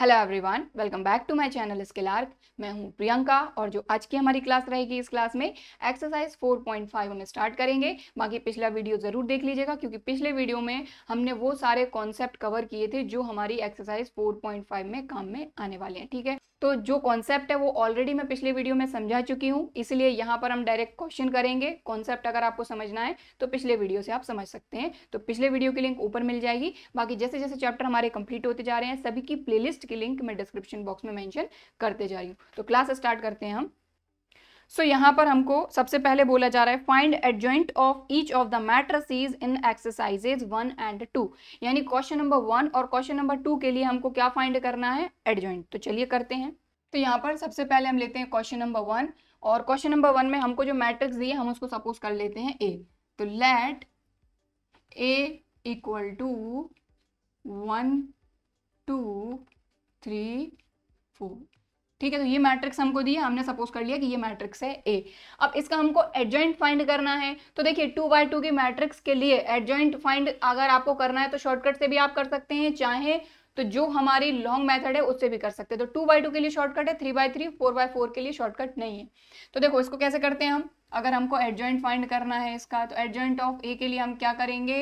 Hello everyone welcome back to my channel Skill Arc मैं हूं प्रियंका और जो आज की हमारी क्लास रहेगी इस क्लास में एक्सरसाइज 4.5 हम स्टार्ट करेंगे बाकी पिछला वीडियो ज़रूर देख लीजिएगा क्योंकि पिछले वीडियो में हमने वो सारे कॉन्सेप्ट कवर किए थे जो हमारी एक्सरसाइज 4.5 में काम में आने वाले हैं ठीक है तो जो कॉन्सेप्ट है वो ऑलरेडी मैं पिछले वीडियो में समझा चुकी हूँ इसलिए यहाँ पर हम डायरेक्ट क्वेश्चन करेंगे कॉन्सेप्ट अगर आपको समझना है तो पिछले वीडियो से आप समझ सकते हैं तो पिछले वीडियो की लिंक ऊपर मिल जाएगी बाकी जैसे जैसे चैप्टर हमारे कंप्लीट होते जा रहे हैं सभी की प्लेलिस्ट की लिंक मैं डिस्क्रिप्शन बॉक्स में मैंशन करते जा रही हूँ तो क्लास स्टार्ट करते हैं हम सो so, यहाँ पर हमको सबसे पहले बोला जा रहा है find adjoint of each of the matrices in exercises one and two यानी क्वेश्चन नंबर वन और क्वेश्चन नंबर टू के लिए हमको क्या फाइंड करना है एडजॉइंट तो चलिए करते हैं तो यहाँ पर सबसे पहले हम लेते हैं क्वेश्चन नंबर वन और क्वेश्चन नंबर वन में हमको जो मैट्रिक्स दिए हम उसको सपोज कर लेते हैं ए तो let A equal to one two three four ठीक है तो ये मैट्रिक्स हमको दिया हमने सपोज कर लिया कि ये मैट्रिक्स है ए अब इसका हमको एडजॉइंट फाइंड करना है तो देखिए टू बाई टू के मैट्रिक्स के लिए एडजॉइंट फाइंड अगर आपको करना है तो शॉर्टकट से भी आप कर सकते हैं चाहे तो जो हमारी लॉन्ग मेथड है उससे भी कर सकते हैं तो टू बाई टू के लिए शॉर्टकट है three by three four by four के लिए शॉर्टकट नहीं है तो देखो इसको कैसे करते हैं हम अगर हमको एडजॉइंट फाइंड करना है इसका तो एडजॉइंट ऑफ ए के लिए हम क्या करेंगे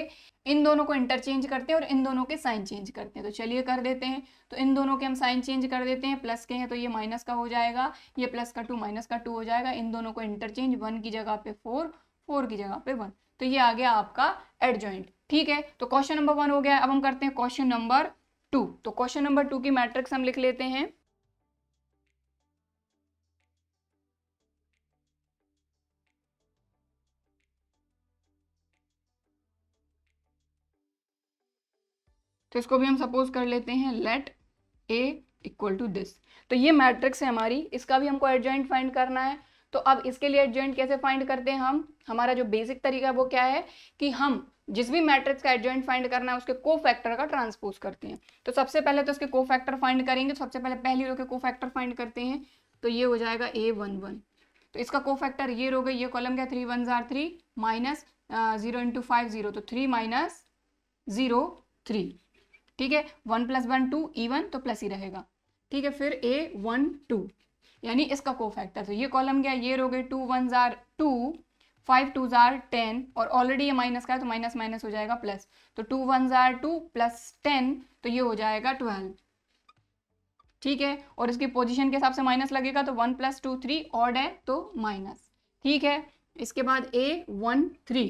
इन दोनों को इंटरचेंज करते हैं और इन दोनों के साइन चेंज करते हैं तो चलिए कर देते हैं तो इन दोनों के हम साइन चेंज कर देते हैं प्लस के हैं तो ये माइनस का हो जाएगा ये प्लस का टू माइनस का टू हो जाएगा इन दोनों को इंटरचेंज वन की जगह पे फोर फोर की जगह पे वन तो ये आ गया आपका एडजॉइंट ठीक है तो क्वेश्चन नंबर वन हो गया अब हम करते हैं क्वेश्चन नंबर टू तो क्वेश्चन नंबर टू की मैट्रिक्स हम लिख लेते हैं तो इसको भी हम सपोज कर लेते हैं let A equal to this तो ये मैट्रिक्स है हमारी इसका भी हमको एडजॉइंट फाइंड करना है तो अब इसके लिए एडजेंट कैसे फाइंड करते हैं हम हमारा जो बेसिक तरीका है वो क्या है कि हम जिस भी मैट्रिक्स का एडजेंट फाइंड करना है उसके को फैक्टर का ट्रांसपोज करते हैं तो सबसे पहले तो उसके को फैक्टर फाइंड करेंगे तो सबसे पहले पहली रो के को फैक्टर फाइंड करते हैं तो ये हो जाएगा ए वन वन तो इसका को फैक्टर ये रो गई ये कॉलम क्या three one jar three minus zero into five zero तो थ्री माइनस जीरो थ्री ठीक है one plus one two even तो प्लस ही रहेगा ठीक है फिर ए वन टू यानी इसका को फैक्टर तो ये कॉलम गया ये रोगे टू वन ज़ार टू फाइव टू ज़ार टेन और ऑलरेडी ये माइनस का है तो माइनस माइनस हो जाएगा प्लस तो टू वन ज़ार टू प्लस टेन तो ये हो जाएगा ट्वेल्व ठीक है और इसकी पोजीशन के हिसाब से माइनस लगेगा तो one plus two three odd है तो माइनस ठीक है इसके बाद A one three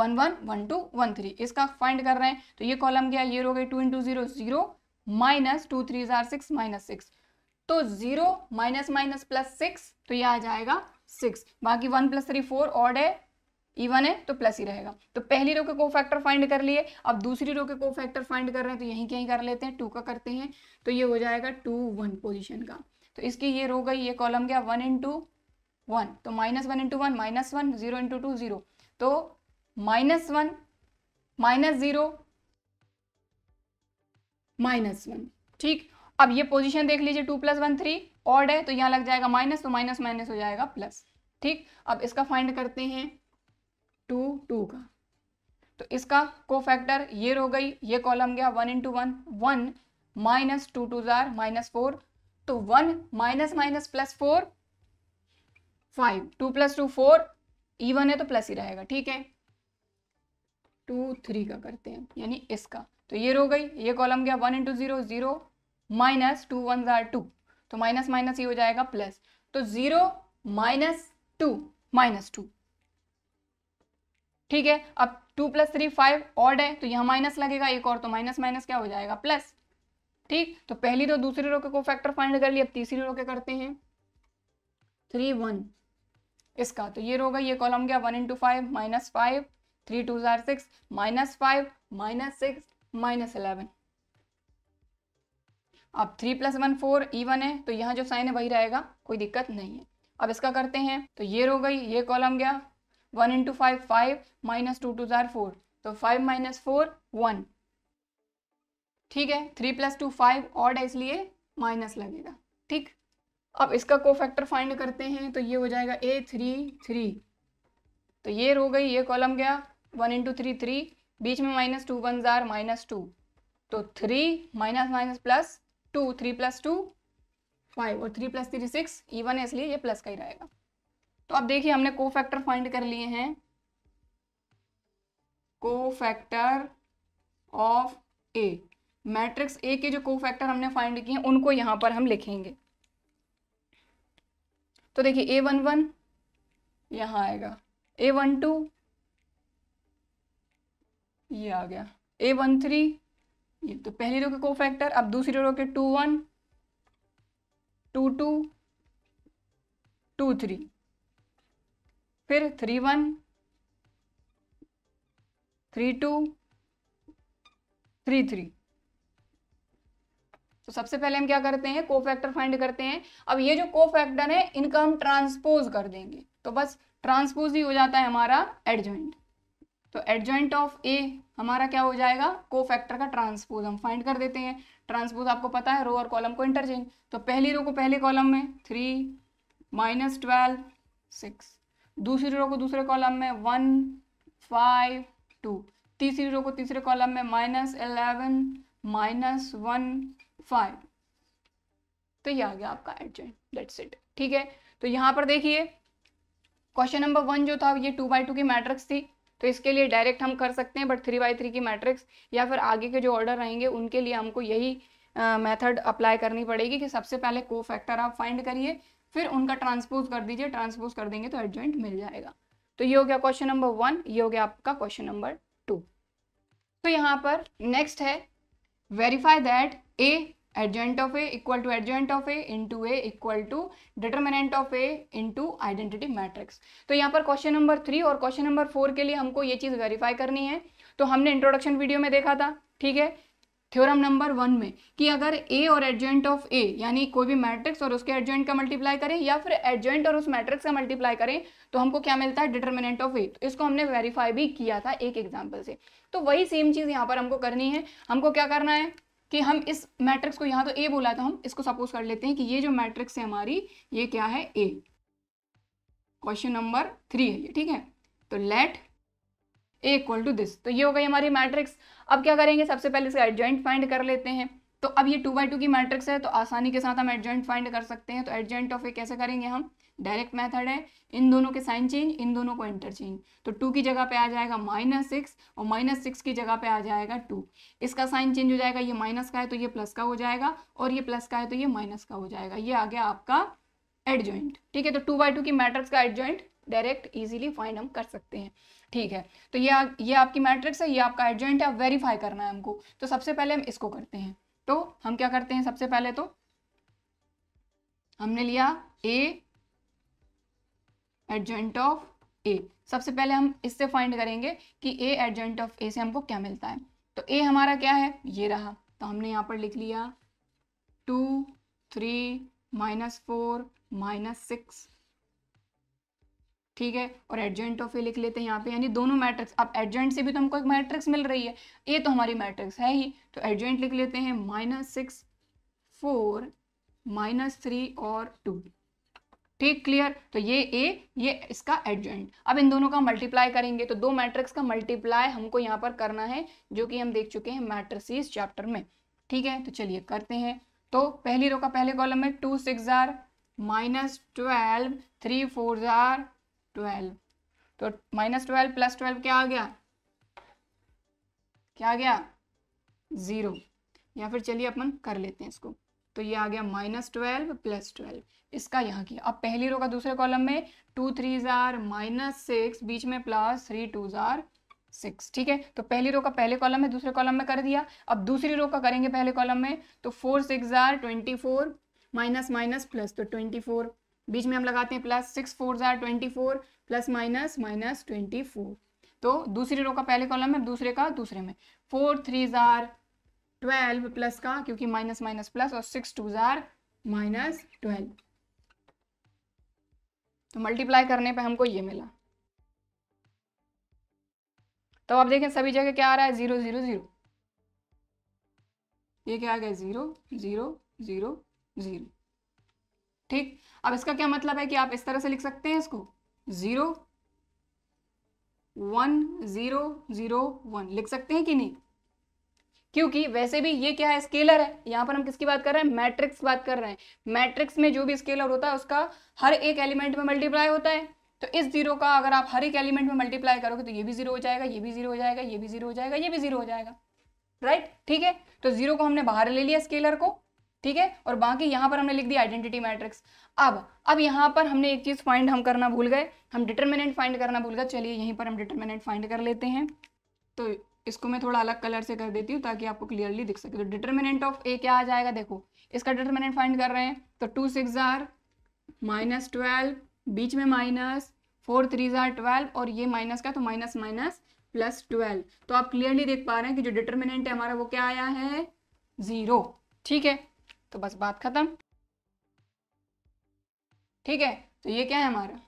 one one one two one three इसका फाइंड कर रहे हैं तो ये कॉलम गया ये रोगे two into zero zero minus two three jar six minus six तो zero minus minus plus six तो यह आ जाएगा सिक्स बाकी one plus three four odd है इवन है तो प्लस ही रहेगा तो पहली रो के को फैक्टर फाइंड कर लिए अब दूसरी रो के को फैक्टर फाइंड कर रहे हैं तो यहीं कहीं कर लेते हैं टू का करते हैं तो ये हो जाएगा टू वन पोजिशन का तो इसकी ये रो गई ये कॉलम गया वन इंटू वन तो minus one into one minus one zero into two zero तो minus one minus zero minus one ठीक अब ये पोजीशन देख लीजिए two plus one three odd है तो यहाँ लग जाएगा माइनस तो माइनस माइनस हो जाएगा प्लस ठीक अब इसका फाइंड करते हैं टू टू का तो इसका को फैक्टर ये रो गई ये कॉलम गया one into one one minus two two जार माइनस फोर तो one minus minus plus four five two plus two four one है तो प्लस ही रहेगा ठीक है टू थ्री का करते हैं यानी इसका तो ये रो गई ये कॉलम गया one into zero zero minus two one ज़ार टू तो माइनस माइनस ये हो जाएगा प्लस तो zero minus two minus two ठीक है अब two plus three five odd है तो यहां माइनस लगेगा एक और तो माइनस माइनस क्या हो जाएगा प्लस ठीक तो पहली तो दूसरी रो के को फैक्टर फाइंड कर लिए अब तीसरी रो के करते हैं थ्री वन इसका तो ये होगा ये कॉलम गया one into five minus five three two ज़ार six minus five minus six minus eleven अब थ्री प्लस वन फोर ई वन है तो यहाँ जो साइन है वही रहेगा कोई दिक्कत नहीं है अब इसका करते हैं तो ये रो गई ये कॉलम गया one into five five minus two two जार फोर तो फाइव माइनस फोर वन ठीक है three plus two five odd है इसलिए माइनस लगेगा ठीक अब इसका को फैक्टर फाइंड करते हैं तो ये हो जाएगा ए थ्री थ्री तो ये रो गई ये कॉलम गया वन इंटू थ्री थ्री बीच में माइनस टू वन जार माइनस टू तो three minus minus plus two three plus two five और three plus three six even है इसलिए ये प्लस का ही रहेगा तो अब देखिए हमने को फैक्टर फाइंड कर लिए हैं cofactor of A matrix A के जो को फैक्टर हमने फाइंड किए हैं उनको यहां पर हम लिखेंगे तो देखिए ए वन वन यहां आएगा ए वन टू ये आ गया ए वन थ्री ये तो पहली रो के फैक्टर अब दूसरी रो के two one two two two three फिर three one three two three three तो सबसे पहले हम क्या करते हैं को फैक्टर फाइंड करते हैं अब ये जो को फैक्टर है इनका हम ट्रांसपोज कर देंगे तो बस ट्रांसपोज ही हो जाता है हमारा एडजॉइंट तो एडजॉइंट ऑफ ए हमारा क्या हो जाएगा को फैक्टर का ट्रांसपोज हम फाइंड कर देते हैं ट्रांसपोज आपको पता है रो और कॉलम को इंटरचेंज तो पहली रो को पहले कॉलम में थ्री माइनस ट्वेल्व सिक्स दूसरी रो को दूसरे कॉलम में वन फाइव टू तीसरी रो को तीसरे कॉलम में minus eleven minus one five तो ये आ गया आपका एडजॉइंट डेट्स इट ठीक है तो यहाँ पर देखिए क्वेश्चन नंबर वन जो था ये टू बाई टू की मैट्रिक्स थी तो इसके लिए डायरेक्ट हम कर सकते हैं बट थ्री बाई थ्री की मैट्रिक्स या फिर आगे के जो ऑर्डर रहेंगे उनके लिए हमको यही मेथड अप्लाई करनी पड़ेगी कि सबसे पहले को फैक्टर आप फाइंड करिए फिर उनका ट्रांसपोज कर दीजिए ट्रांसपोज कर देंगे तो एडजॉइंट मिल जाएगा तो ये हो गया क्वेश्चन नंबर वन ये हो गया आपका क्वेश्चन नंबर टू तो यहाँ पर नेक्स्ट है verify that A adjoint of A equal to adjoint of A into A equal to determinant of A into identity matrix तो यहाँ पर क्वेश्चन नंबर थ्री और क्वेश्चन नंबर फोर के लिए हमको ये चीज़ वेरीफाई करनी है तो हमने इंट्रोडक्शन वीडियो में देखा था ठीक है थ्योरम नंबर वन में कि अगर ए और एडजॉइंट ऑफ ए यानी कोई भी मैट्रिक्स और उसके एडजॉइंट का मल्टीप्लाई करें या फिर एडजॉइंट और उस मैट्रिक्स का मल्टीप्लाई करें तो हमको क्या मिलता है डिटर्मिनेंट ऑफ ए तो इसको हमने वेरीफाई भी किया था एक एग्जांपल से तो वही सेम चीज़ यहाँ पर हमको करनी है हमको क्या करना है कि हम इस मैट्रिक्स को यहाँ तो ए बोला था हम इसको सपोज कर लेते हैं कि ये जो मैट्रिक्स है हमारी ये क्या है ए क्वेश्चन नंबर थ्री है ये ठीक है तो let A equal to this तो ये हो गई हमारी मैट्रिक्स अब क्या करेंगे सबसे पहले इसका एडजॉइंट फाइंड कर लेते हैं तो अब ये टू बाई टू की मैट्रिक्स है तो आसानी के साथ हम एडजेंट फाइंड कर सकते हैं तो एडजेंट ऑफ ए कैसे करेंगे हम डायरेक्ट मेथड है इन दोनों के साइन चेंज इन दोनों को इंटरचेंज तो टू की जगह पे आ जाएगा माइनस सिक्स और माइनस सिक्स की जगह पे आ जाएगा टू इसका साइन चेंज हो जाएगा ये माइनस का है तो ये प्लस का हो जाएगा और ये प्लस का है तो ये माइनस का हो जाएगा ये आ गया आपका एडजॉइंट ठीक है तो टू बाई टू की मैट्रिक्स का एडजॉइंट डायरेक्ट इजीली फाइंड हम कर सकते हैं ठीक है तो ये ये आपकी मैट्रिक्स है ये आपका एडजॉइंट है वेरीफाई करना है हमको तो सबसे पहले हम इसको करते हैं तो हम क्या करते हैं सबसे पहले तो हमने लिया ए एडजेंट ऑफ ए सबसे पहले हम इससे फाइंड करेंगे कि ए एडजेंट ऑफ ए से हमको क्या मिलता है तो ए हमारा क्या है ये रहा तो हमने यहाँ पर लिख लिया two three minus four minus six ठीक है और एडजेंट ऑफ ए लिख लेते हैं यहाँ पे यानी दोनों मैट्रिक्स अब एडजेंट से भी तो हमको एक मैट्रिक्स मिल रही है ए तो हमारी मैट्रिक्स है ही तो एडजेंट लिख लेते हैं minus six four minus three और टू ठीक क्लियर तो ये ए ये इसका एडजेंट अब इन दोनों का मल्टीप्लाई करेंगे तो दो मैट्रिक्स का मल्टीप्लाई हमको यहाँ पर करना है जो कि हम देख चुके हैं मैट्रिक्स चैप्टर में ठीक है तो चलिए करते हैं तो पहली रो का पहले कॉलम है two six are minus twelve three four are twelve तो माइनस ट्वेल्व प्लस ट्वेल्व क्या आ गया क्या आ गया ज़ीरो या फिर चलिए अपन कर लेते हैं इसको तो ये आ गया माइनस ट्वेल्व प्लस ट्वेल्व इसका यहाँ किया अब पहली रो का दूसरे कॉलम में two three are minus six बीच में प्लस थ्री टू ज़ार सिक्स ठीक है तो पहली रो का पहले कॉलम में दूसरे कॉलम में कर दिया अब दूसरी रो का करेंगे पहले कॉलम में तो four six are twenty four minus minus plus तो ट्वेंटी फोर बीच में हम लगाते हैं plus six four are twenty four plus minus minus twenty four तो दूसरी रो का पहले कॉलम है दूसरे का दूसरे में four three are twelve plus का क्योंकि माइनस माइनस प्लस और सिक्स टू ज़ार माइनस ट्वेल्व तो मल्टीप्लाई करने पे हमको ये मिला तो अब देखें सभी जगह क्या आ रहा है ज़ीरो ज़ीरो ज़ीरो ये क्या आ गया ज़ीरो ज़ीरो ज़ीरो ज़ीरो ठीक अब इसका क्या मतलब है कि आप इस तरह से लिख सकते हैं इसको zero one zero zero one लिख सकते हैं कि नहीं क्योंकि वैसे भी ये क्या है स्केलर है यहां पर हम किसकी बात कर रहे हैं मैट्रिक्स बात कर रहे हैं मैट्रिक्स में जो भी स्केलर होता है उसका हर एक एलिमेंट में मल्टीप्लाई होता है तो इस जीरो का अगर आप हर एक एलिमेंट में मल्टीप्लाई करोगे तो ये भी जीरो हो जाएगा ये भी जीरो हो जाएगा ये भी जीरो हो जाएगा ये भी जीरो हो जाएगा राइट ठीक है तो जीरो को हमने बाहर ले लिया स्केलर को ठीक है और बाकी यहाँ पर हमने लिख दिया आइडेंटिटी मैट्रिक्स अब अब यहाँ पर हमने एक चीज़ फाइंड हम करना भूल गए हम डिटर्मिनेंट फाइंड करना भूल गए चलिए यहीं पर हम डिटर्मिनेंट फाइंड कर लेते हैं तो इसको मैं थोड़ा अलग कलर से कर देती हूँ ताकि आपको क्लियरली दिख सके तो डिटर्मिनेंट ऑफ ए क्या आ जाएगा देखो इसका डिटर्मिनेंट फाइंड कर रहे हैं तो two six are minus twelve बीच में minus four three are twelve और ये माइनस का तो माइनस माइनस प्लस ट्वेल्व तो आप क्लियरली देख पा रहे हैं कि जो डिटर्मिनेंट है हमारा वो क्या आया है ज़ीरो ठीक है तो बस बात खत्म ठीक है तो ये क्या है हमारा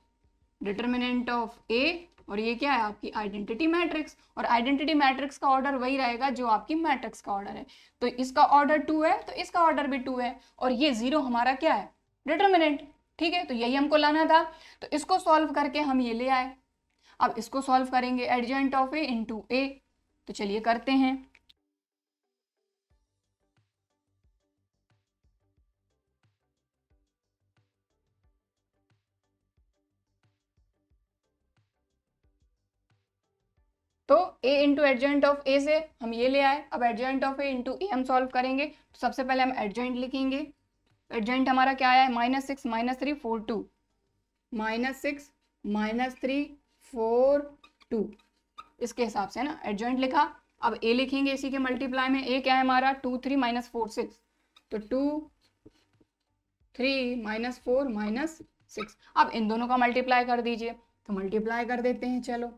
डिटर्मिनेंट ऑफ ए और ये क्या है आपकी आइडेंटिटी मैट्रिक्स और आइडेंटिटी मैट्रिक्स का ऑर्डर वही रहेगा जो आपकी मैट्रिक्स का ऑर्डर है तो इसका ऑर्डर टू है तो इसका ऑर्डर भी टू है और ये जीरो हमारा क्या है डिटर्मिनेंट ठीक है तो यही हमको लाना था तो इसको सॉल्व करके हम ये ले आए अब इसको सॉल्व करेंगे एडजेंट ऑफ ए इंटू ए तो चलिए करते हैं तो A into adjoint of A से हम ये ले आए अब adjoint of A into A हम सॉल्व करेंगे तो सबसे पहले हम एडजॉइंट लिखेंगे एडजॉइंट हमारा क्या आया है minus six minus three four two minus six minus three four two इसके हिसाब से ना एडजॉइंट लिखा अब ए लिखेंगे इसी के मल्टीप्लाई में ए क्या है हमारा two three minus four six तो two three minus four minus six अब इन दोनों का मल्टीप्लाई कर दीजिए तो मल्टीप्लाई कर देते हैं चलो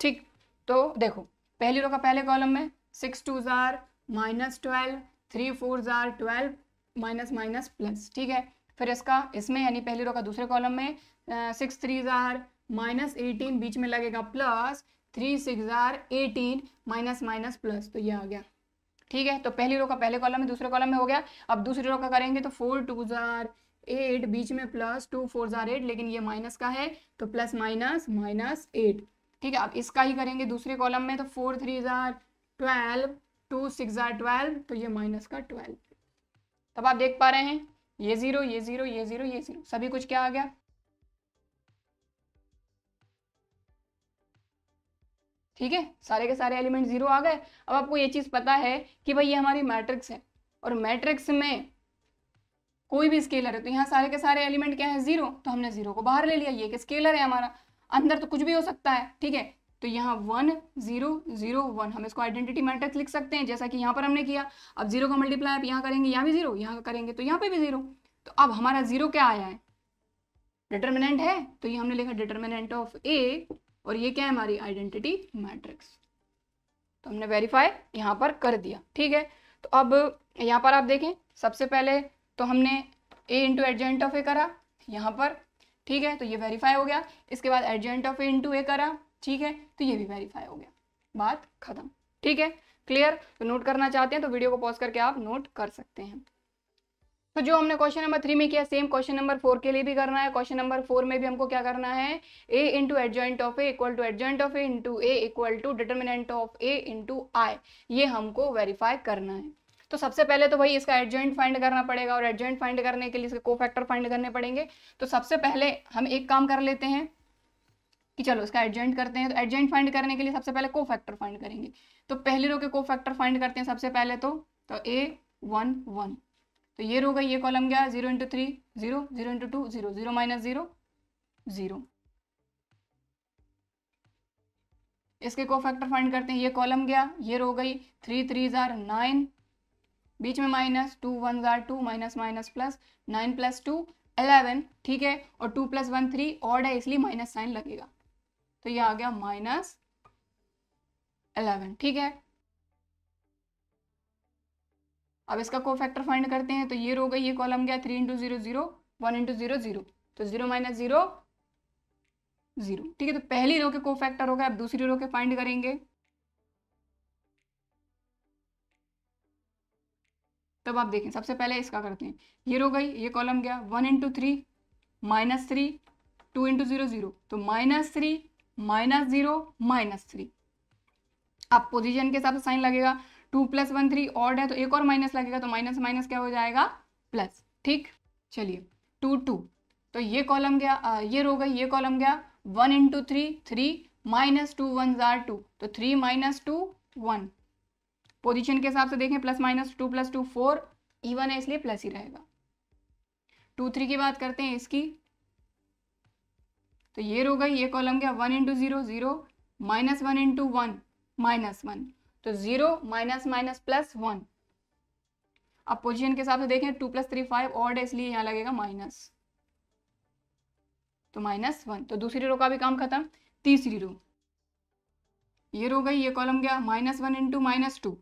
ठीक तो देखो पहली रो का पहले कॉलम में six two tsar minus twelve three four are twelve minus minus plus ठीक है फिर इसका इसमें यानी पहली रो का दूसरे कॉलम में six three are minus eighteen बीच में लगेगा plus three six are eighteen minus minus plus तो ये आ गया ठीक है तो पहली रो का पहले कॉलम में दूसरे कॉलम में हो गया अब दूसरी रो का करेंगे तो फोर टू ज़ार एट बीच में प्लस टू फोर ज़ार एट लेकिन ये माइनस का है तो प्लस माइनस माइनस एट ठीक है अब इसका ही करेंगे दूसरे कॉलम में तो four three are twelve two six are twelve तो ये माइनस का ट्वेल्व तब आप देख पा रहे हैं ये ज़ीरो ये ज़ीरो ये ज़ीरो ये ज़ीरो सभी कुछ क्या आ गया ठीक है सारे के सारे एलिमेंट ज़ीरो आ गए अब आपको ये चीज़ पता है कि भाई ये हमारी मैट्रिक्स है और मैट्रिक्स में कोई भी स्केलर है तो यहाँ सारे के सारे एलिमेंट क्या है ज़ीरो तो हमने ज़ीरो को बाहर ले लिया ये एक स्केलर है हमारा अंदर तो कुछ भी हो सकता है ठीक है तो यहाँ वन जीरो जीरो वन हम इसको आइडेंटिटी मैट्रिक्स लिख सकते हैं जैसा कि यहाँ पर हमने किया अब जीरो का मल्टीप्लाई आप यहाँ करेंगे यहाँ भी जीरो यहाँ करेंगे तो यहाँ पे भी जीरो तो अब हमारा जीरो क्या आया है डिटर्मिनेंट है तो ये हमने लिखा डिटर्मिनेंट ऑफ ए और ये क्या है हमारी आइडेंटिटी मैट्रिक्स तो हमने वेरीफाई यहाँ पर कर दिया ठीक है तो अब यहाँ पर आप देखें सबसे पहले तो हमने ए इंटू एडजेंट ऑफ ए करा यहाँ पर ठीक है तो ये वेरीफाई हो गया इसके बाद एडजेंट ऑफ ए इंटू ए करा ठीक है तो ये भी वेरीफाई हो गया बात खत्म ठीक है क्लियर तो नोट करना चाहते हैं तो वीडियो को पॉज करके आप नोट कर सकते हैं तो जो हमने क्वेश्चन नंबर थ्री में किया सेम क्वेश्चन नंबर फोर के लिए भी करना है क्वेश्चन नंबर फोर में भी हमको क्या करना है A into adjoint of A equal to adjoint of A into A equal to determinant of A into I ये हमको वेरीफाई करना है तो सबसे पहले तो भाई इसका एडजॉइंट फाइंड करना पड़ेगा और एडजॉइंट फाइंड करने के लिए इसके फैक्टर फाइंड करने पड़ेंगे तो सबसे पहले हम एक काम कर लेते हैं कि चलो इसका एडजेंट करते हैं तो एडजेंट फाइंड करने के लिए सबसे पहले को फैक्टर फाइंड करेंगे तो पहले रो के को फैक्टर फाइंड करते हैं सबसे पहले तो तो ए वन वन तो ये रो का ये कॉलम गया zero into three zero zero into two zero zero minus zero zero इसके को फैक्टर फाइंड करते हैं ये कॉलम गया ये रो गई थ्री थ्री जार नाइन बीच में minus two one jar two minus minus plus nine plus two eleven ठीक है और two plus one three odd है इसलिए माइनस साइन लगेगा तो ये आ गया माइनस अलेवन ठीक है अब इसका को फैक्टर फाइंड करते हैं तो ये रो गई ये कॉलम गया three into zero zero one into zero zero तो जीरो माइनस जीरो जीरो ठीक है तो पहली रो के को फैक्टर होगा अब दूसरी रो के फाइंड करेंगे तब आप देखें सबसे पहले इसका करते हैं ये रो गई ये कॉलम गया one into three minus three two into zero zero तो minus three minus zero minus three अब पोजिशन के हिसाब से साइन लगेगा two plus one three odd है तो एक और माइनस लगेगा तो माइनस माइनस क्या हो जाएगा प्लस ठीक चलिए टू टू तो ये कॉलम गया आ, ये रो गई ये कॉलम गया one into three three minus two one ज़ार टू तो three minus two one position के हिसाब से देखें plus minus two plus two four even है इसलिए प्लस ही रहेगा टू थ्री की बात करते हैं इसकी तो ये रो गई ये कॉलम गया one into zero zero minus one into one minus one तो zero minus minus plus one अब पोजीशन के हिसाब से देखें two plus three five odd है इसलिए यहां लगेगा माइनस तो माइनस वन तो दूसरी रो का भी काम खत्म तीसरी रो ये रो गई ये कॉलम गया minus one into minus two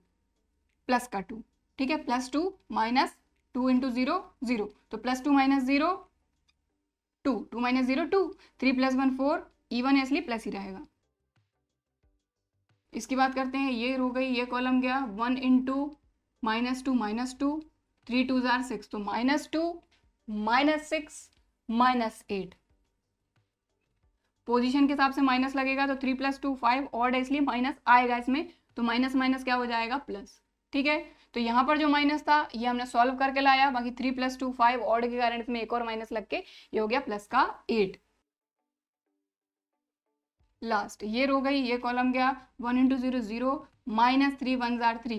plus का टू ठीक है plus two minus two into zero zero तो plus two minus zero two two minus zero two three plus one four ई वन इसलिए प्लस ही रहेगा इसकी बात करते हैं ये हो गई ये कॉलम गया one into minus two minus two three two are six तो minus two minus six minus eight position के हिसाब से माइनस लगेगा तो थ्री प्लस टू फाइव और इसलिए माइनस आएगा इसमें तो माइनस माइनस क्या हो जाएगा प्लस ठीक है तो यहाँ पर जो माइनस था ये हमने सॉल्व करके लाया बाकी three plus two five odd के कारण इसमें एक और माइनस लग के ये हो गया प्लस का एट लास्ट ये रो गई ये कॉलम गया one into zero zero minus three one jar three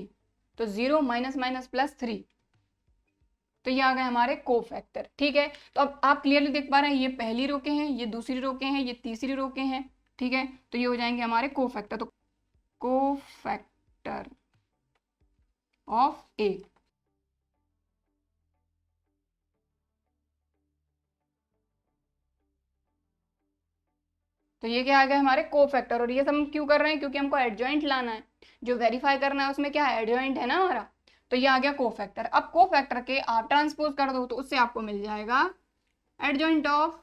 तो zero minus minus plus three तो ये आ गए हमारे को फैक्टर ठीक है तो अब आप क्लियरली देख पा रहे हैं ये पहली रोके हैं ये दूसरी रोके हैं ये तीसरी रोके हैं ठीक है तो ये हो जाएंगे हमारे को फैक्टर तो को फैक्टर of A. तो ये क्या आ गया हमारे को फैक्टर और ये सब हम क्यों कर रहे हैं क्योंकि हमको एडजॉइंट लाना है जो वेरीफाई करना है उसमें क्या है एडजॉइंट है ना हमारा तो ये आ गया को फैक्टर अब को फैक्टर के आप ट्रांसपोज कर दो तो उससे आपको मिल जाएगा एडजॉइंट ऑफ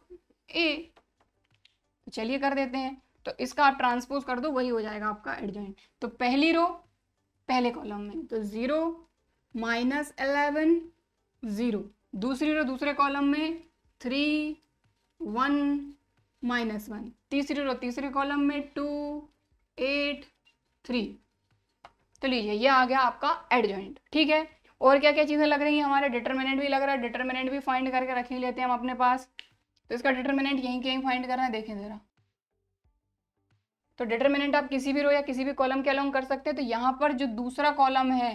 ए चलिए कर देते हैं तो इसका आप ट्रांसपोज कर दो वही हो जाएगा आपका एडजॉइंट तो पहली रो पहले कॉलम में तो ज़ीरो माइनस एलेवन ज़ीरो दूसरी रो दूसरे कॉलम में थ्री वन माइनस वन तीसरी रो तीसरे कॉलम में टू एट थ्री तो लीजिए ये आ गया आपका एडजॉइंट ठीक है और क्या क्या चीज़ें लग रही हैं हमारे डिटर्मिनेंट भी लग रहा है डिटर्मिनेंट भी फाइंड करके रख ही लेते हैं हम अपने पास तो इसका डिटर्मिनेंट यहीं के यहीं फाइंड करना है देखें ज़रा तो डिटर्मिनेंट आप किसी भी रो या किसी भी कॉलम के अलॉन्ग कर सकते हैं तो यहाँ पर जो दूसरा कॉलम है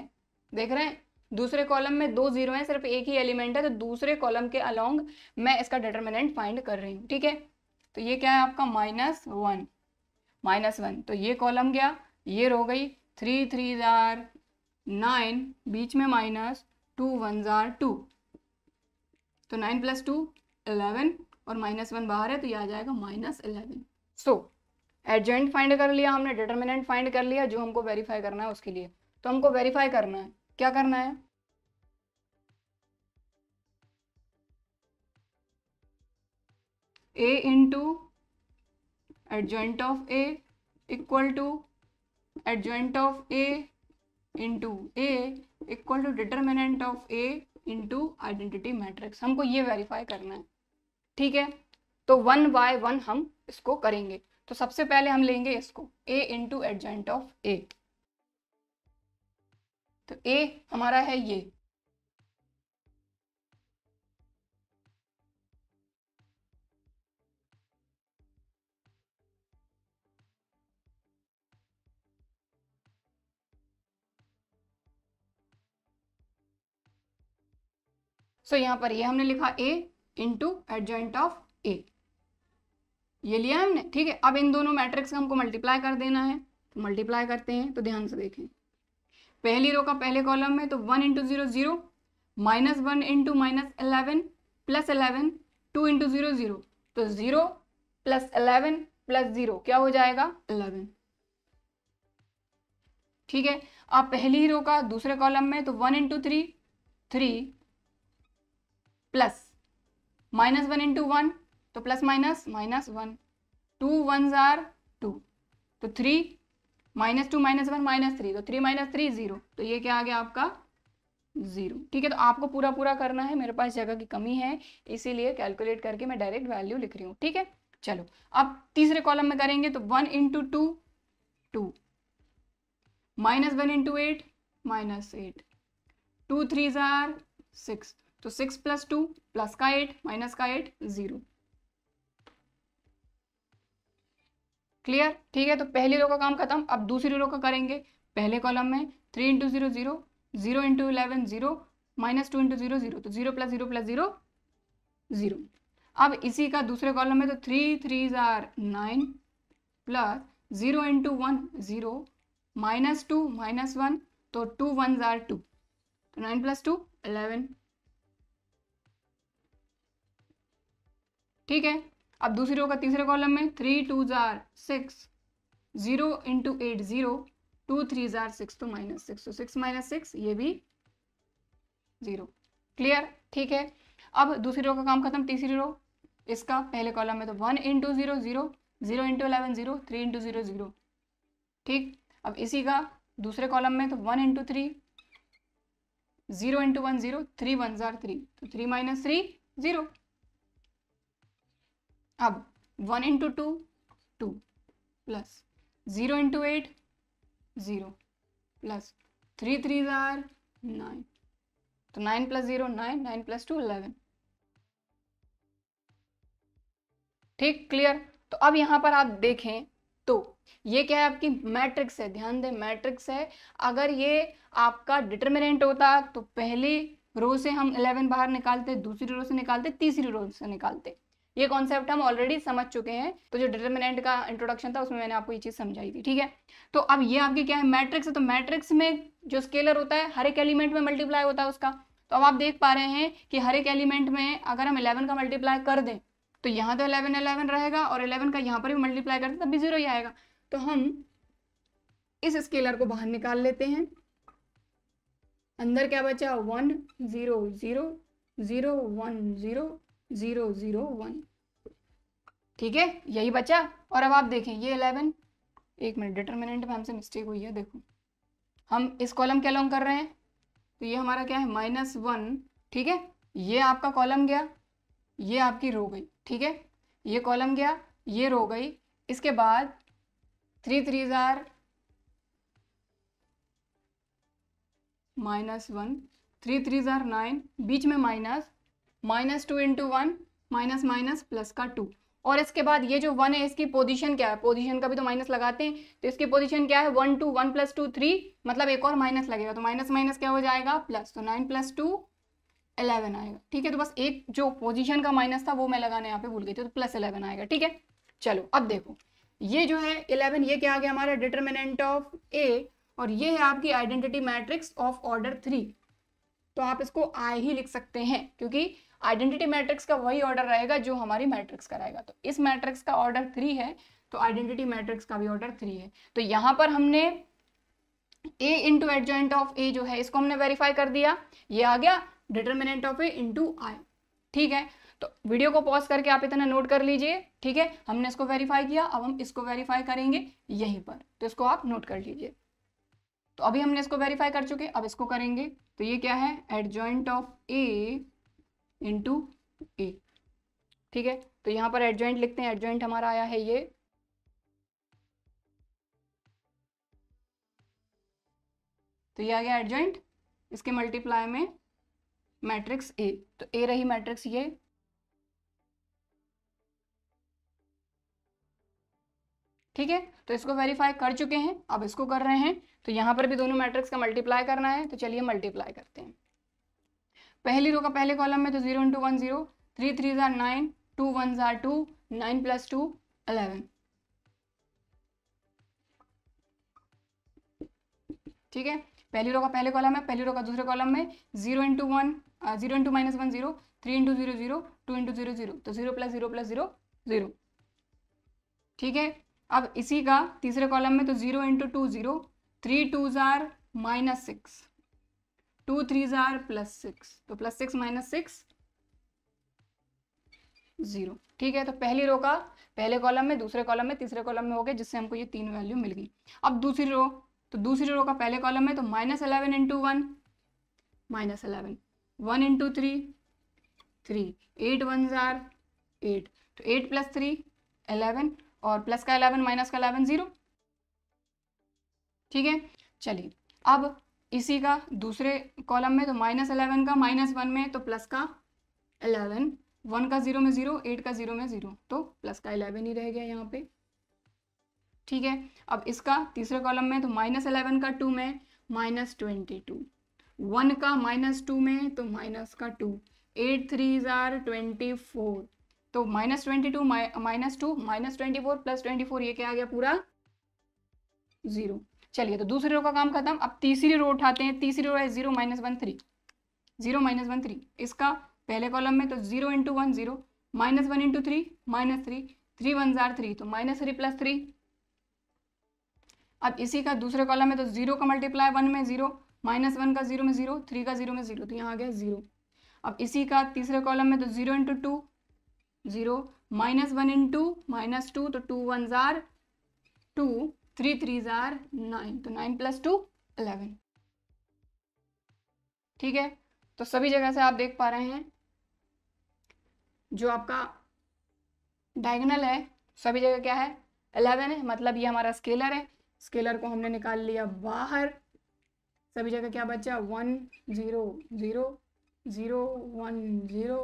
देख रहे हैं दूसरे कॉलम में दो जीरो हैं सिर्फ एक ही एलिमेंट है तो दूसरे कॉलम के अलॉन्ग मैं इसका डिटर्मिनेंट फाइंड कर रही हूँ ठीक है तो ये क्या है आपका माइनस वन माइनस वन तो ये कॉलम गया ये रो गई थ्री थ्री जार नाइन बीच में minus two one jar two तो नाइन प्लस टू इलेवन और माइनस वन बाहर है तो ये आ जाएगा minus eleven so adjoint find कर लिया हमने डिटर्मिनेंट फाइंड कर लिया जो हमको वेरीफाई करना है उसके लिए तो हमको वेरीफाई करना है क्या करना है A into adjoint of A equal to adjoint of A into A equal to determinant of A into identity matrix हमको ये वेरीफाई करना है ठीक है तो वन बाय वन हम इसको करेंगे तो सबसे पहले हम लेंगे इसको ए इंटू एडजेंट ऑफ ए तो ए हमारा है ये सो so, यहां पर ये हमने लिखा ए इंटू एडजेंट ऑफ ए ये लिया हमने ठीक है अब इन दोनों मैट्रिक्स का हमको मल्टीप्लाई कर देना है तो मल्टीप्लाई करते हैं तो ध्यान से देखें पहली रो का पहले कॉलम में तो one into zero zero minus one into minus eleven plus eleven two into zero zero तो zero plus eleven plus zero क्या हो जाएगा एलेवन ठीक है अब पहली रो का दूसरे कॉलम में तो one into three three plus minus one into one तो plus minus minus one two one ज़ार टू तो three minus two minus one minus three तो थ्री माइनस थ्री ज़ीरो तो ये क्या आ गया आपका ज़ीरो ठीक है तो आपको पूरा पूरा करना है मेरे पास जगह की कमी है इसीलिए कैलकुलेट करके मैं डायरेक्ट वैल्यू लिख रही हूँ ठीक है चलो अब तीसरे कॉलम में करेंगे तो one into two two minus one into eight minus eight two three ज़ार सिक्स तो सिक्स प्लस टू प्लस का एट माइनस का एट ज़ीरो क्लियर ठीक है तो पहली रो का काम खत्म अब दूसरी रो का करेंगे पहले कॉलम में three into zero zero zero into eleven zero minus two into zero zero तो zero plus zero plus zero zero अब इसी का दूसरे कॉलम में तो थ्री थ्री ज़ार nine plus zero into one zero minus two minus one तो two one ज़ार two तो nine plus two eleven ठीक है अब दूसरी रो का तीसरे कॉलम में three two are six zero into eight zero two three jar six तो minus six two six minus six ये भी जीरो क्लियर ठीक है अब दूसरी रो का काम खत्म तीसरी रो इसका पहले कॉलम में तो one into zero zero zero into eleven zero three into zero zero ठीक अब इसी का दूसरे कॉलम में तो one into three zero into one zero three one jar three तो थ्री माइनस थ्री जीरो अब one into two two plus zero into eight zero plus three three are nine तो nine plus zero nine nine plus two eleven ठीक clear तो अब यहाँ पर आप देखें तो ये क्या है आपकी मैट्रिक्स है ध्यान दें मैट्रिक्स है अगर ये आपका डिटर्मिनेंट होता तो पहली रो से हम इलेवन बाहर निकालते दूसरी रो से निकालते तीसरी रो से निकालते ये कॉन्सेप्ट हम ऑलरेडी समझ चुके हैं तो जो डिटर्मिनेंट का इंट्रोडक्शन था उसमें मैंने आपको ये चीज़ समझाई थी ठीक है तो अब ये आपकी क्या है मैट्रिक्स है तो मैट्रिक्स में जो स्केलर होता है हर एक एलिमेंट में मल्टीप्लाई होता है उसका तो अब आप देख पा रहे हैं कि हर एक एलिमेंट में अगर हम इलेवन का मल्टीप्लाई कर दें तो यहाँ तो इलेवन इलेवन रहेगा और इलेवन का यहाँ पर भी मल्टीप्लाई कर दें तब भी जीरो ही आएगा तो हम इस स्केलर को बाहर निकाल लेते हैं अंदर क्या बचा one zero zero zero one zero zero zero one ठीक है यही बचा और अब आप देखें ये इलेवन एक मिनट डिटर्मिनेंट में हमसे मिस्टेक हुई है देखो हम इस कॉलम के अलॉन्ग कर रहे हैं तो ये हमारा क्या है माइनस वन ठीक है ये आपका कॉलम गया ये आपकी रो गई ठीक है ये कॉलम गया ये रो गई इसके बाद थ्री थ्री हजार माइनस वन थ्री थ्री हजार नाइन बीच में minus minus two into one minus minus plus का टू और इसके बाद ये जो वन है इसकी पोजीशन क्या है पोजीशन का भी तो माइनस लगाते हैं तो इसकी पोजीशन क्या है one two one plus two three मतलब एक और माइनस लगेगा तो माइनस माइनस क्या हो जाएगा प्लस तो नाइन प्लस टू एलेवन आएगा ठीक है तो बस एक जो पोजिशन का माइनस था वो मैं लगाने यहाँ पे भूल गई थी तो प्लस इलेवन आएगा ठीक है चलो अब देखो ये जो है इलेवन ये क्या आ गया हमारा डिटर्मिनेंट ऑफ ए और ये है आपकी identity matrix of order three तो आप इसको आई ही लिख सकते हैं क्योंकि आइडेंटिटी मैट्रिक्स का वही ऑर्डर रहेगा जो हमारी मैट्रिक्स का रहेगा तो इस मैट्रिक्स का ऑर्डर थ्री है तो आइडेंटिटी मैट्रिक्स का भी ऑर्डर थ्री है तो यहाँ पर हमने A into adjoint of A जो है इसको हमने वेरीफाई कर दिया ये आ गया determinant of A into I ठीक है तो वीडियो को पॉज करके आप इतना नोट कर लीजिए ठीक है हमने इसको वेरीफाई किया अब हम इसको वेरीफाई करेंगे यहीं पर तो इसको आप नोट कर लीजिए तो अभी हमने इसको वेरीफाई कर चुके अब इसको करेंगे तो ये क्या है adjoint of A into E ठीक है तो यहां पर एडजॉइंट लिखते हैं एडजॉइंट हमारा आया है ये तो ये आ गया एडजॉइंट इसके मल्टीप्लाई में मैट्रिक्स ए तो ए रही मैट्रिक्स ये ठीक है तो इसको वेरीफाई कर चुके हैं अब इसको कर रहे हैं तो यहां पर भी दोनों मैट्रिक्स का मल्टीप्लाई करना है तो चलिए मल्टीप्लाई करते हैं पहली रो का पहले कॉलम में तो zero into one zero three three ज़ार नाइन टू वन ज़ार two nine plus two eleven ठीक है पहली रो का पहले कॉलम है पहली रो का दूसरे कॉलम में zero into one zero into minus one zero three into zero zero two into zero zero तो zero plus zero plus zero zero ठीक है अब इसी का तीसरे कॉलम में तो zero into two zero three two ज़ार माइनस सिक्स टू थ्री जार प्लस सिक्स तो plus six minus six zero ठीक है तो पहली रो का पहले कॉलम में दूसरे कॉलम में तीसरे कॉलम में हो गया जिससे हमको ये तीन वैल्यू मिल गई अब दूसरी रो तो दूसरी रो का पहले कॉलम में तो minus eleven into one minus eleven one into three three eight one जार एट तो एट प्लस थ्री एलेवन और प्लस का अलेवन माइनस का अलेवन ज़ीरो ठीक है चलिए अब इसी का दूसरे कॉलम में तो माइनस अलेवन का माइनस वन में तो प्लस का अलेवन वन का ज़ीरो में ज़ीरो एट का ज़ीरो में ज़ीरो तो प्लस का अलेवन ही रह गया यहाँ पे ठीक है अब इसका तीसरे कॉलम में तो माइनस अलेवन का टू में माइनस ट्वेंटी टू वन का माइनस टू में तो माइनस का टू एट थ्री ज़ार ट्वेंटी फोर तो minus twenty two minus two minus twenty four plus twenty four ये क्या आ गया पूरा ज़ीरो चलिए तो दूसरी रो का काम खत्म अब तीसरी रो उठाते हैं तीसरी रो है zero minus one three zero minus one three इसका पहले कॉलम में तो zero into one zero minus one into three minus three three one jar three तो माइनस थ्री प्लस थ्री अब इसी का दूसरे कॉलम में तो जीरो का मल्टीप्लाई वन में जीरो माइनस वन का जीरो में जीरो थ्री का जीरो में जीरो तो यहाँ आ गया जीरो अब इसी का तीसरे कॉलम में तो zero into two zero minus one into minus two तो two one jar two three three jar nine तो नाइन प्लस टू अलेवन ठीक है तो सभी जगह से आप देख पा रहे हैं जो आपका डायगनल है सभी जगह क्या है अलेवन है मतलब ये हमारा स्केलर है स्केलर को हमने निकाल लिया बाहर सभी जगह क्या बचा one zero zero zero one zero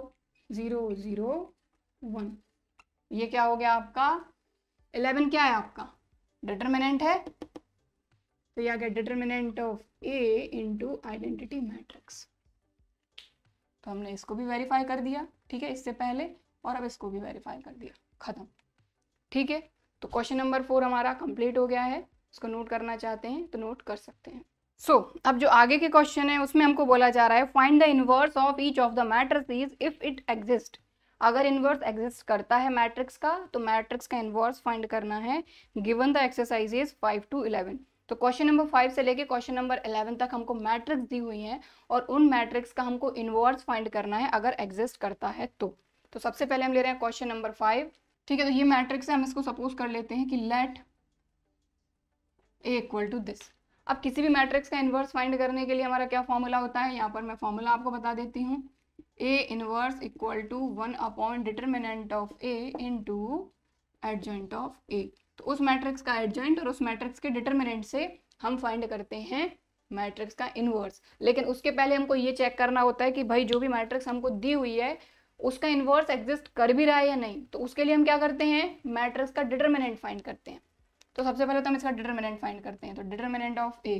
zero zero one ये क्या हो गया आपका एलेवन क्या है आपका डिटर्मिनेंट है तो यह आ गया determinant of A into identity matrix तो हमने इसको भी वेरीफाई कर दिया ठीक है इससे पहले और अब इसको भी वेरीफाई कर दिया खत्म ठीक है तो क्वेश्चन नंबर फोर हमारा कंप्लीट हो गया है उसको नोट करना चाहते हैं तो नोट कर सकते हैं सो so, अब जो आगे के क्वेश्चन है उसमें हमको बोला जा रहा है find the inverse of each of the matrices is if it exist अगर इन्वर्स एग्जिस्ट करता है मैट्रिक्स का तो मैट्रिक्स का इन्वर्स फाइंड करना है given the exercise is five two eleven तो क्वेश्चन नंबर फाइव से लेके क्वेश्चन नंबर इलेवन तक हमको मैट्रिक्स दी हुई है और उन मैट्रिक्स का हमको इन्वर्स फाइंड करना है अगर एग्जिस्ट करता है तो तो सबसे पहले हम ले रहे हैं क्वेश्चन नंबर फाइव ठीक है तो ये मैट्रिक्स है हम इसको सपोज कर लेते हैं कि let A equal to this अब किसी भी मैट्रिक्स का इन्वर्स फाइंड करने के लिए हमारा क्या फॉर्मूला होता है यहाँ पर मैं फॉर्मूला आपको बता देती हूँ A inverse equal to one upon determinant of A into adjoint of A तो उस मैट्रिक्स का एडजॉइंट और उस मैट्रिक्स के डिटर्मिनेंट से हम फाइंड करते हैं मैट्रिक्स का इनवर्स लेकिन उसके पहले हमको ये चेक करना होता है कि भाई जो भी मैट्रिक्स हमको दी हुई है उसका इन्वर्स एग्जिस्ट कर भी रहा है या नहीं तो उसके लिए हम क्या करते हैं मैट्रिक्स का डिटर्मिनेंट फाइंड करते हैं तो सबसे पहले तो हम इसका डिटर्मिनेंट फाइंड करते हैं तो determinant of A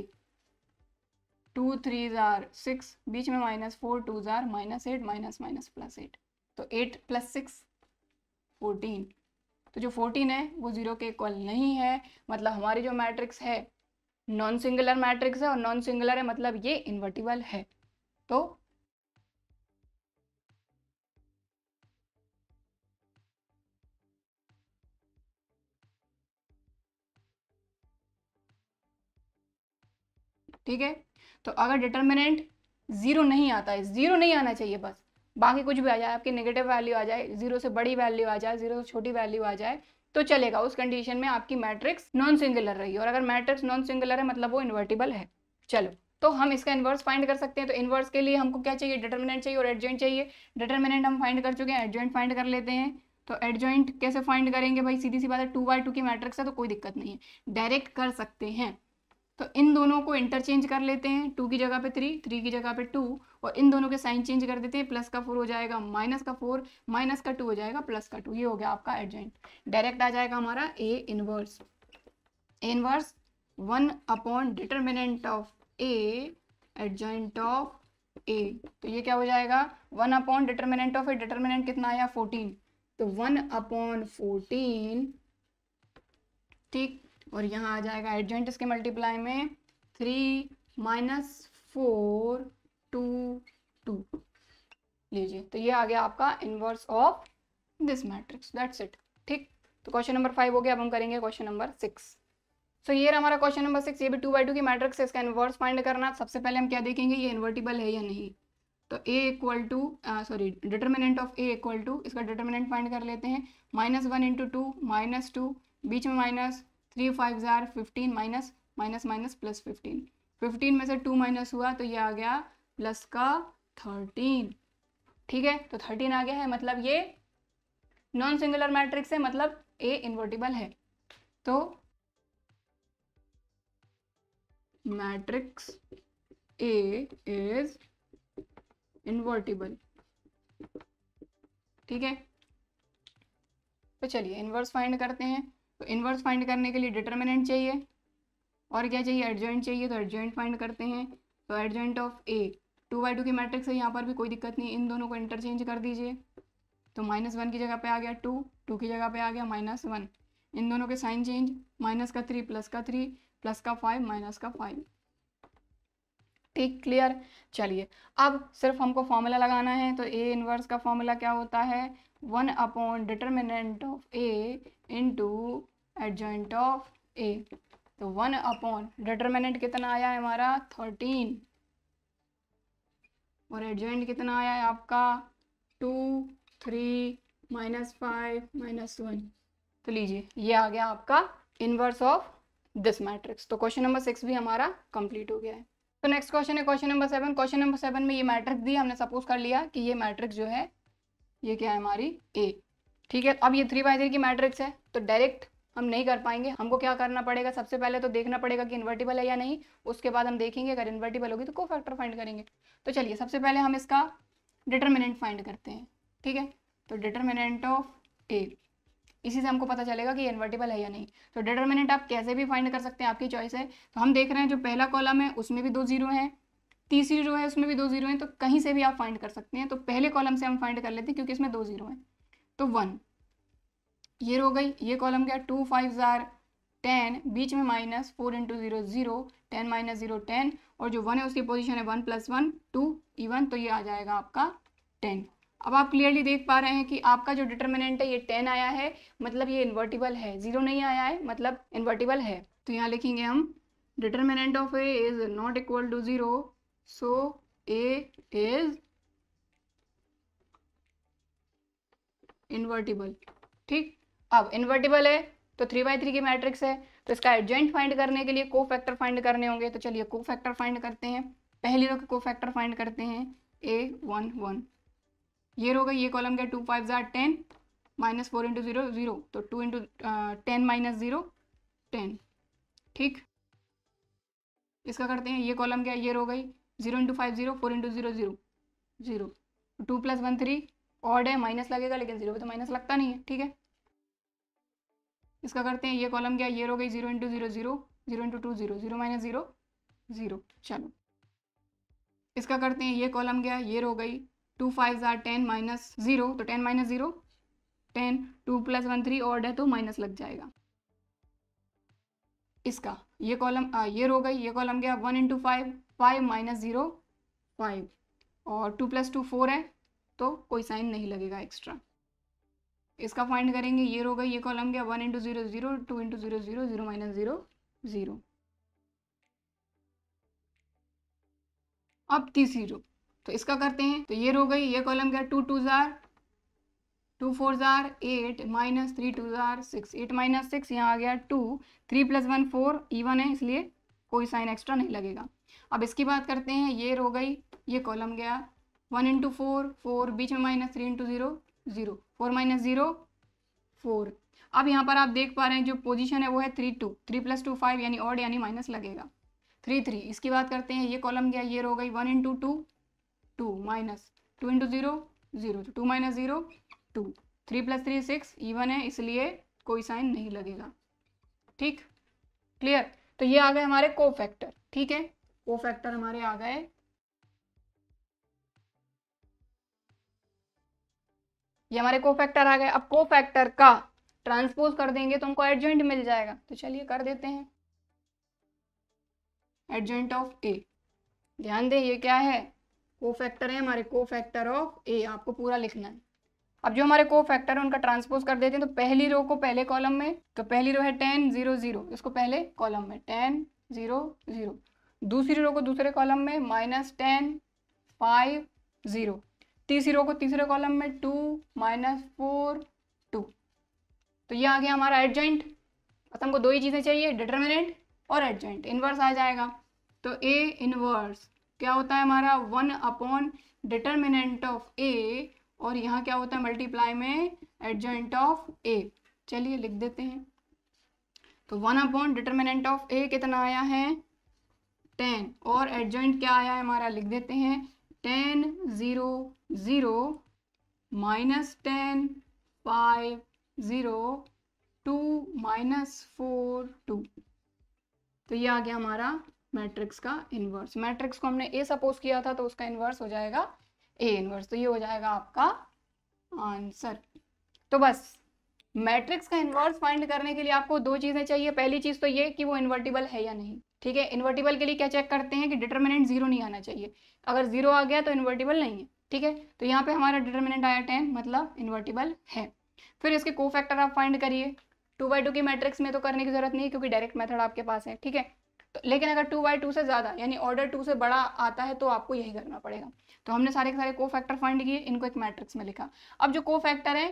two three tsar six बीच में माइनस फोर टू ज़ार minus eight minus minus plus eight तो एट प्लस सिक्स फोर्टीन तो जो फोर्टीन है वो ज़ीरो के इक्वल नहीं है मतलब हमारी जो मैट्रिक्स है नॉन सिंगुलर मैट्रिक्स है और नॉन सिंगुलर है मतलब ये इन्वर्टिबल है तो ठीक है तो अगर डिटर्मिनेंट ज़ीरो नहीं आता है ज़ीरो नहीं आना चाहिए बस बाकी कुछ भी आ जाए आपकी नेगेटिव वैल्यू आ जाए ज़ीरो से बड़ी वैल्यू आ जाए ज़ीरो से छोटी वैल्यू आ जाए तो चलेगा उस कंडीशन में आपकी मैट्रिक्स नॉन सिंगुलर रही और अगर मैट्रिक्स नॉन सिंगुलर है मतलब वो इन्वर्टिबल है चलो तो हम इसका इन्वर्स फाइंड कर सकते हैं तो इन्वर्स के लिए हमको क्या चाहिए डिटर्मिनेंट चाहिए और एडजॉइंट चाहिए डिटर्मिनेंट हम फाइंड कर चुके हैं एडजॉइंट फाइंड कर लेते हैं तो एडजॉइंट कैसे फाइंड करेंगे भाई सीधी सी बात है टू बाई टू की मैट्रिक्स है तो कोई दिक्कत नहीं है डायरेक्ट कर सकते हैं तो इन दोनों को इंटरचेंज कर लेते हैं टू की जगह पे थ्री थ्री की जगह पे टू और इन दोनों के साइन चेंज कर देते हैं प्लस का फोर हो जाएगा माइनस का फोर माइनस का टू हो जाएगा प्लस का टू ये हो गया आपका एडजेंट डायरेक्ट आ जाएगा हमारा A inverse inverse one upon determinant of A adjoint of A तो ये क्या हो जाएगा one upon determinant of A determinant कितना आया फोर्टीन तो वन अपॉन फोर्टीन ठीक और यहाँ आ जाएगा एडजेंट इसके मल्टीप्लाई में three minus four two two लीजिए तो ये आ गया आपका inverse of this matrix that's it ठीक तो क्वेश्चन नंबर फाइव हो गया अब हम करेंगे question number six so so, ये हमारा क्वेश्चन नंबर सिक्स ये भी टू बाई टू की मैट्रिक्स है इसका इन्वर्स फाइंड करना सबसे पहले हम क्या देखेंगे ये इन्वर्टिबल है या नहीं तो A equal to sorry determinant of A equal to इसका डिटर्मिनेंट फाइंड कर लेते हैं minus one into two minus two बीच में माइनस थ्री फाइव ज़ार fifteen minus minus minus plus fifteen fifteen में से टू माइनस हुआ तो ये आ गया प्लस का थर्टीन ठीक है तो थर्टीन आ गया है मतलब ये नॉन सिंगुलर मैट्रिक्स है मतलब ए इन्वर्टिबल है तो मैट्रिक्स ए इज इन्वर्टिबल ठीक है तो चलिए इन्वर्स फाइंड करते हैं तो इनवर्स फाइंड करने के लिए डिटर्मिनेंट चाहिए और क्या चाहिए एडजॉइंट चाहिए तो एडजॉइंट फाइंड करते हैं तो adjoint of A two by two की मैट्रिक्स है यहाँ पर भी कोई दिक्कत नहीं इन दोनों को इंटरचेंज कर दीजिए तो माइनस वन की जगह पे आ गया टू टू की जगह पे आ गया माइनस वन इन दोनों के साइन चेंज माइनस का थ्री प्लस का थ्री प्लस का फाइव माइनस का फाइव ठीक क्लियर चलिए अब सिर्फ हमको फॉर्मूला लगाना है तो ए इनवर्स का फॉर्मूला क्या होता है one upon determinant of A into adjoint of A तो वन अपॉन डिटर्मिनेंट कितना आया है हमारा थर्टीन और एडजॉइंट कितना आया है आपका two three minus five minus one तो लीजिए ये आ गया आपका इनवर्स ऑफ दिस मैट्रिक्स तो क्वेश्चन नंबर सिक्स भी हमारा कंप्लीट हो गया है तो नेक्स्ट क्वेश्चन है question number seven question number seven में ये मैट्रिक्स भी हमने सपोज कर लिया कि ये मैट्रिक्स जो है ये क्या है हमारी ए ठीक है अब ये थ्री बाई थ्री की मैट्रिक्स है तो डायरेक्ट हम नहीं कर पाएंगे हमको क्या करना पड़ेगा सबसे पहले तो देखना पड़ेगा कि इन्वर्टिबल है या नहीं उसके बाद हम देखेंगे अगर इन्वर्टिबल होगी तो को फैक्टर फाइंड करेंगे तो चलिए सबसे पहले हम इसका डिटर्मिनेंट फाइंड करते हैं ठीक है तो डिटर्मिनेंट ऑफ ए इसी से हमको पता चलेगा कि इन्वर्टिबल है या नहीं तो डिटर्मिनेंट आप कैसे भी फाइंड कर सकते हैं आपकी चॉइस है तो हम देख रहे हैं जो पहला कॉलम है उसमें भी दो जीरो हैं तीसरी रो है उसमें भी दो जीरो हैं तो कहीं से भी आप फाइंड कर सकते हैं तो पहले कॉलम से हम फाइंड कर लेते हैं क्योंकि इसमें दो जीरो हैं तो वन ये रो गई ये कॉलम गया टू फाइव ज़ार टेन बीच में minus four into zero zero ten minus zero ten और जो वन है उसकी पोजिशन है one plus one two even तो ये आ जाएगा आपका टेन अब आप क्लियरली देख पा रहे हैं कि आपका जो डिटर्मिनेंट है ये टेन आया है मतलब ये इन्वर्टिबल है जीरो नहीं आया है मतलब इन्वर्टिबल है तो यहाँ लिखेंगे हम determinant of A is not equal to zero So A is invertible ठीक अब इन्वर्टिबल है तो थ्री बाई थ्री की मैट्रिक्स है तो इसका एडजेंट फाइंड करने के लिए को फैक्टर फाइंड करने होंगे तो चलिए को फैक्टर फाइंड करते हैं पहली रो के को फैक्टर फाइंड करते हैं ए वन वन ये रो का ये कॉलम गया टू फाइव ज़ार ten minus four into zero zero तो two into ten minus zero ten ठीक इसका करते हैं ये कॉलम गया ये रो गई zero into five zero four into zero zero zero two plus one three odd है माइनस लगेगा लेकिन जीरो पे तो माइनस लगता नहीं है ठीक है इसका करते हैं ये कॉलम क्या ये हो गई zero into zero zero zero into two zero zero minus zero zero चलो इसका करते हैं ये कॉलम गया ये हो गई टू फाइव ज़ार टेन माइनस जीरो तो ten minus zero ten two plus one three odd है तो माइनस लग जाएगा इसका ये कॉलम ये हो गई ये कॉलम गया one into five five minus zero five और टू प्लस टू फोर है तो कोई साइन नहीं लगेगा एक्स्ट्रा इसका फाइंड करेंगे ये रो गई ये कॉलम गया one into zero zero two into zero zero zero minus zero zero अब तीसरी रो तो इसका करते हैं तो ये रो गई ये कॉलम गया टू टू ज़ार टू फोर ज़ार एट माइनस थ्री टू ज़ार सिक्स एट माइनस सिक्स यहाँ आ गया two three plus one four even है इसलिए कोई साइन एक्स्ट्रा नहीं लगेगा अब इसकी बात करते हैं ये रो गई ये कॉलम गया वन इंटू फोर फोर बीच में minus three into zero zero four minus zero four अब यहाँ पर आप देख पा रहे हैं जो पोजीशन है वो है three two three plus two five यानी ऑड यानी माइनस लगेगा थ्री थ्री इसकी बात करते हैं ये कॉलम गया ये रो गई one into two two minus two into zero zero two minus zero two three plus three six even है इसलिए कोई साइन नहीं लगेगा ठीक क्लियर तो ये आ गए हमारे को फैक्टर ठीक है वो फैक्टर हमारे आ गए ये हमारे को फैक्टर आ गए अब को फैक्टर का ट्रांसपोज कर देंगे तो हमको एडजॉइंट मिल जाएगा तो चलिए कर देते हैं एडजॉइंट ऑफ ए ध्यान दें ये क्या है को फैक्टर है हमारे को फैक्टर ऑफ ए आपको पूरा लिखना है अब जो हमारे को फैक्टर है उनका ट्रांसपोज कर देते हैं तो पहली रो को पहले कॉलम में तो पहली रो है टेन जीरो जीरो इसको पहले कॉलम में टेन जीरो जीरो दूसरी रो को दूसरे कॉलम में माइनस टेन फाइव ज़ीरो तीसरी रो को तीसरे कॉलम में टू माइनस फोर टू तो ये आ गया हमारा एडजॉइंट बस हमको दो ही चीज़ें चाहिए डिटर्मिनेंट और एडजॉइंट इन्वर्स आ जाएगा तो ए इन्वर्स क्या होता है हमारा one upon determinant of A और यहाँ क्या होता है मल्टीप्लाई में एडजॉइंट ऑफ ए चलिए लिख देते हैं तो one upon determinant of A कितना आया है टेन और एडजॉइंट क्या आया है हमारा लिख देते हैं ten zero zero minus ten five zero two minus four two तो ये आ गया हमारा मैट्रिक्स का इन्वर्स मैट्रिक्स को हमने ए सपोज किया था तो उसका इन्वर्स हो जाएगा ए इन्वर्स तो ये हो जाएगा आपका आंसर तो बस मैट्रिक्स का इन्वर्स फाइंड करने के लिए आपको दो चीज़ें चाहिए पहली चीज़ तो ये कि वो इन्वर्टिबल है या नहीं ठीक है इन्वर्टिबल के लिए क्या चेक करते हैं कि डिटर्मिनेंट जीरो नहीं आना चाहिए अगर जीरो आ गया तो इन्वर्टिबल नहीं है ठीक है तो यहाँ पे हमारा डिटर्मिनेंट आया टेन मतलब इन्वर्टिबल है फिर इसके को फैक्टर आप फाइंड करिए टू बाई टू की मैट्रिक्स में तो करने की जरूरत नहीं है क्योंकि डायरेक्ट मैथड आपके पास है ठीक है तो लेकिन अगर टू बाई टू से ज़्यादा यानी ऑर्डर टू से बड़ा आता है तो आपको यही करना पड़ेगा तो हमने सारे के सारे को फैक्टर फाइंड किए इनको एक मैट्रिक्स में लिखा अब जो को फैक्टर है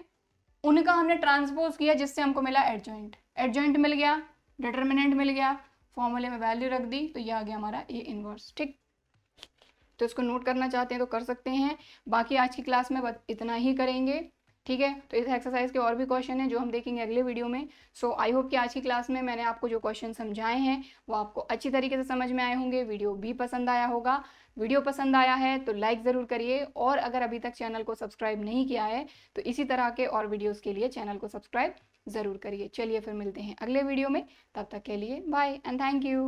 उनका हमने ट्रांसपोज किया जिससे हमको मिला एडजॉइंट एडजॉइंट मिल गया डिटर्मिनेंट मिल गया फॉर्मूले में वैल्यू रख दी तो ये आ गया हमारा ए इनवर्स ठीक तो इसको नोट करना चाहते हैं तो कर सकते हैं बाकी आज की क्लास में इतना ही करेंगे ठीक है तो इस एक्सरसाइज के और भी क्वेश्चन हैं जो हम देखेंगे अगले वीडियो में सो आई होप कि आज की क्लास में मैंने आपको जो क्वेश्चन समझाए हैं वो आपको अच्छी तरीके से समझ में आए होंगे वीडियो भी पसंद आया होगा वीडियो पसंद आया है तो लाइक ज़रूर करिए और अगर अभी तक चैनल को सब्सक्राइब नहीं किया है तो इसी तरह के और वीडियोज़ के लिए चैनल को सब्सक्राइब ज़रूर करिए चलिए फिर मिलते हैं अगले वीडियो में तब तक के लिए बाय एंड थैंक यू